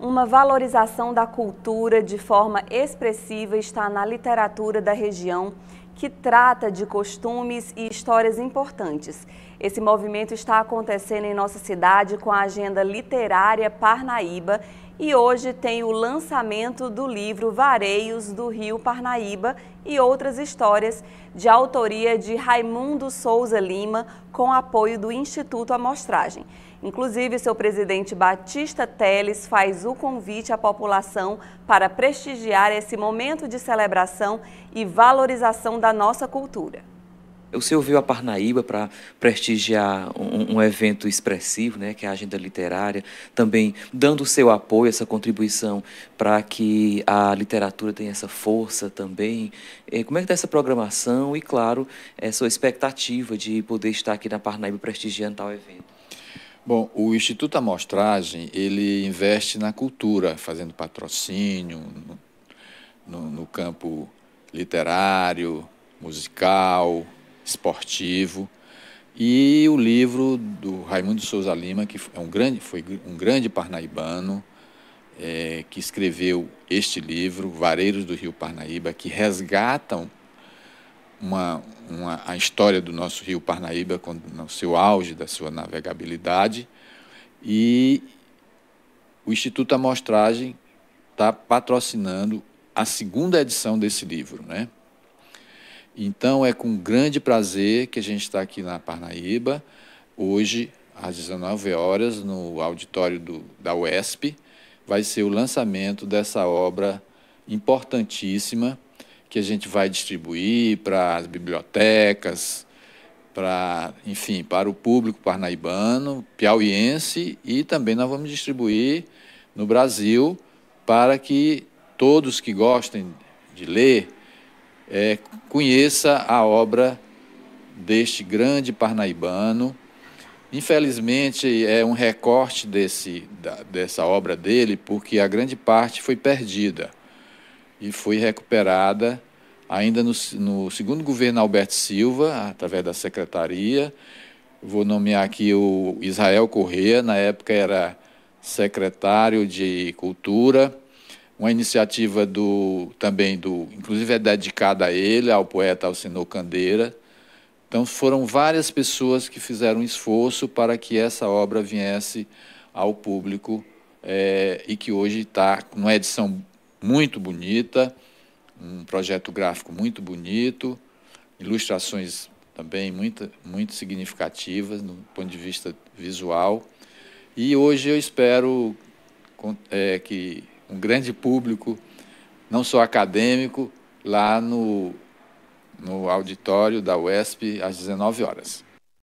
Uma valorização da cultura de forma expressiva está na literatura da região, que trata de costumes e histórias importantes. Esse movimento está acontecendo em nossa cidade com a Agenda Literária Parnaíba e hoje tem o lançamento do livro Vareios do Rio Parnaíba e outras histórias, de autoria de Raimundo Souza Lima, com apoio do Instituto Amostragem. Inclusive, seu presidente Batista Teles faz o convite à população para prestigiar esse momento de celebração e valorização da nossa cultura o senhor ouviu a Parnaíba para prestigiar um, um, evento expressivo, né, que é a Agenda Literária, também dando o seu apoio, essa contribuição para que a literatura tenha essa força também. Eh, como é que está essa programação e, claro, essa expectativa de poder estar aqui na Parnaíba prestigiando tal evento? Bom, o Instituto Amostragem, ele investe na cultura, fazendo patrocínio no, no, no campo literário, musical, esportivo. E o livro do Raimundo Souza Lima, que é um grande, foi um grande parnaibano, é, que escreveu este livro, Vareiros do Rio Parnaíba, que resgatam uma, uma, a história do nosso Rio Parnaíba no seu auge da sua navegabilidade. E o Instituto Amostragem está patrocinando a segunda edição desse livro, né? Então é com grande prazer que a gente está aqui na Parnaíba, hoje às 19 horas, no auditório do, da UESP, vai ser o lançamento dessa obra importantíssima que a gente vai distribuir para as bibliotecas, para, enfim, para o público parnaibano, piauiense e também nós vamos distribuir no Brasil para que todos que gostem de ler é, conheça a obra deste grande parnaibano. Infelizmente, é um recorte desse, da, dessa obra dele, porque a grande parte foi perdida e foi recuperada ainda no, no segundo governo Alberto Silva, através da secretaria. Vou nomear aqui o Israel Correa, na época era secretário de Cultura uma iniciativa do também do, inclusive é dedicada a ele, ao poeta Alcino Candeira. Então foram várias pessoas que fizeram um esforço para que essa obra viesse ao público é, e que hoje está numa edição muito bonita, um projeto gráfico muito bonito, ilustrações também muito, muito significativas do ponto de vista visual. E hoje eu espero é, que um grande público, não só acadêmico, lá no, no auditório da UESP às 19 horas.